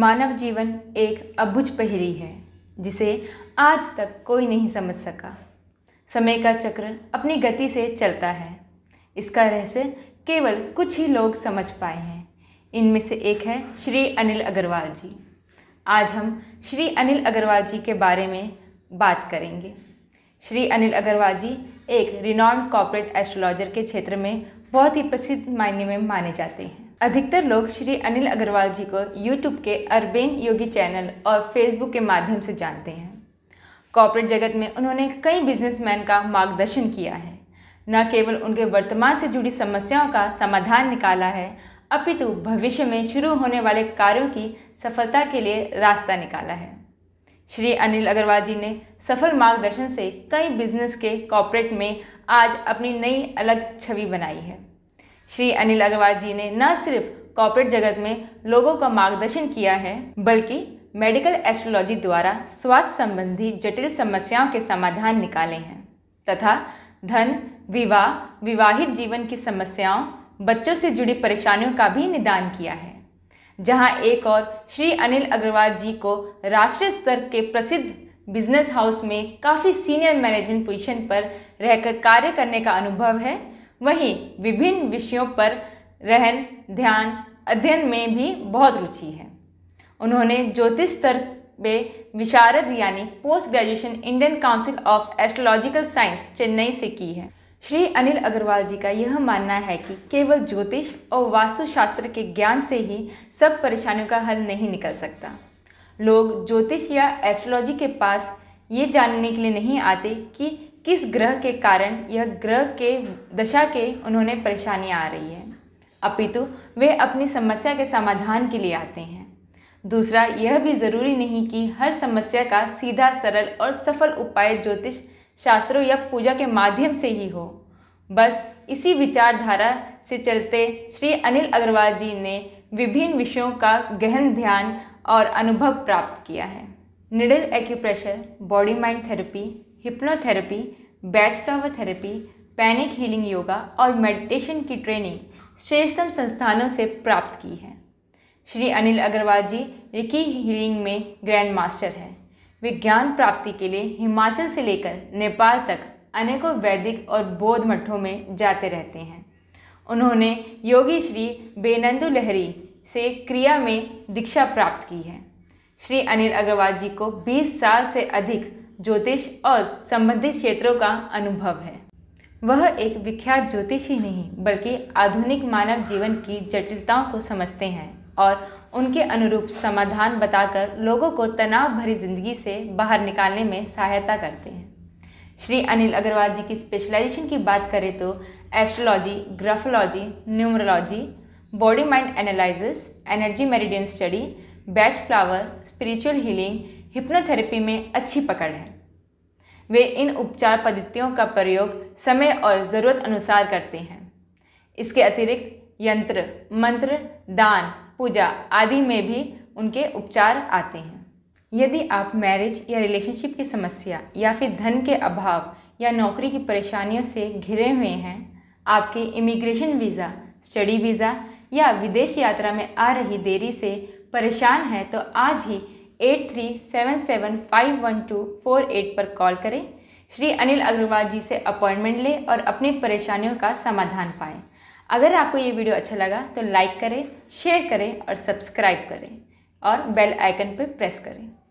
मानव जीवन एक अबुझ पहेली है जिसे आज तक कोई नहीं समझ सका समय का चक्र अपनी गति से चलता है इसका रहस्य केवल कुछ ही लोग समझ पाए हैं इनमें से एक है श्री अनिल अग्रवाल जी आज हम श्री अनिल अग्रवाल जी के बारे में बात करेंगे श्री अनिल अग्रवाल जी एक रिनॉन्ड कॉपरेट एस्ट्रोलॉजर के क्षेत्र में बहुत ही प्रसिद्ध मायने में माने जाते हैं अधिकतर लोग श्री अनिल अग्रवाल जी को यूट्यूब के अरबेन योगी चैनल और फेसबुक के माध्यम से जानते हैं कॉपोरेट जगत में उन्होंने कई बिजनेसमैन का मार्गदर्शन किया है न केवल उनके वर्तमान से जुड़ी समस्याओं का समाधान निकाला है अपितु भविष्य में शुरू होने वाले कार्यों की सफलता के लिए रास्ता निकाला है श्री अनिल अग्रवाल जी ने सफल मार्गदर्शन से कई बिजनेस के कॉरपोरेट में आज अपनी नई अलग छवि बनाई है श्री अनिल अग्रवाल जी ने न सिर्फ कॉर्पोरेट जगत में लोगों का मार्गदर्शन किया है बल्कि मेडिकल एस्ट्रोलॉजी द्वारा स्वास्थ्य संबंधी जटिल समस्याओं के समाधान निकाले हैं तथा धन विवाह विवाहित जीवन की समस्याओं बच्चों से जुड़ी परेशानियों का भी निदान किया है जहां एक और श्री अनिल अग्रवाल जी को राष्ट्रीय स्तर के प्रसिद्ध बिजनेस हाउस में काफ़ी सीनियर मैनेजमेंट पोजीशन पर रहकर कार्य करने का अनुभव है वहीं विभिन्न विषयों पर रहन ध्यान अध्ययन में भी बहुत रुचि है उन्होंने ज्योतिष स्तर पे विशारद यानी post graduation Indian council of astrological science Chennai से की है श्री अनिल अग्रवाल जी का यह मानना है कि केवल ज्योतिष और वास्तुशास्त्र के ज्ञान से ही सब परेशानियों का हल नहीं निकल सकता लोग ज्योतिष या एस्ट्रोलॉजी के पास ये जानने के लिए नहीं आते कि किस ग्रह के कारण यह ग्रह के दशा के उन्होंने परेशानियाँ आ रही है अपितु वे अपनी समस्या के समाधान के लिए आते हैं दूसरा यह भी ज़रूरी नहीं कि हर समस्या का सीधा सरल और सफल उपाय ज्योतिष शास्त्रों या पूजा के माध्यम से ही हो बस इसी विचारधारा से चलते श्री अनिल अग्रवाल जी ने विभिन्न विषयों का गहन ध्यान और अनुभव प्राप्त किया है needle acupressure body mind therapy hypnotherapy Bach flower therapy panic healing yoga और मेडिटेशन की ट्रेनिंग श्रेष्ठतम संस्थानों से प्राप्त की है श्री अनिल अग्रवाल जी रिकी हीलिंग में ग्रैंड मास्टर हैं वे ज्ञान प्राप्ति के लिए हिमाचल से लेकर नेपाल तक अनेकों वैदिक और बौद्ध मठों में जाते रहते हैं उन्होंने योगी श्री बेनंदु लहरी से क्रिया में दीक्षा प्राप्त की है श्री अनिल अग्रवाल जी को 20 साल से अधिक ज्योतिष और संबंधित क्षेत्रों का अनुभव है वह एक विख्यात ज्योतिष ही नहीं बल्कि आधुनिक मानव जीवन की जटिलताओं को समझते हैं और उनके अनुरूप समाधान बताकर लोगों को तनाव भरी जिंदगी से बाहर निकालने में सहायता करते हैं श्री अनिल अग्रवाल जी की स्पेशलाइजेशन की बात करें तो astrology graphology numerology body mind analysis energy meridian study Bach flower spiritual healing hypnotherapy में अच्छी पकड़ है वे इन उपचार पद्धतियों का प्रयोग समय और ज़रूरत अनुसार करते हैं इसके अतिरिक्त यंत्र मंत्र दान पूजा आदि में भी उनके उपचार आते हैं यदि आप मैरिज या रिलेशनशिप की समस्या या फिर धन के अभाव या नौकरी की परेशानियों से घिरे हुए हैं आपके इमिग्रेशन वीज़ा स्टडी वीज़ा या विदेश यात्रा में आ रही देरी से परेशान हैं तो आज ही eight three seven seven five one two four eight पर कॉल करें श्री अनिल अग्रवाल जी से अपॉइंटमेंट लें और अपनी परेशानियों का समाधान पाएं अगर आपको ये वीडियो अच्छा लगा तो लाइक करें शेयर करें और सब्सक्राइब करें और बेल आइकन पर प्रेस करें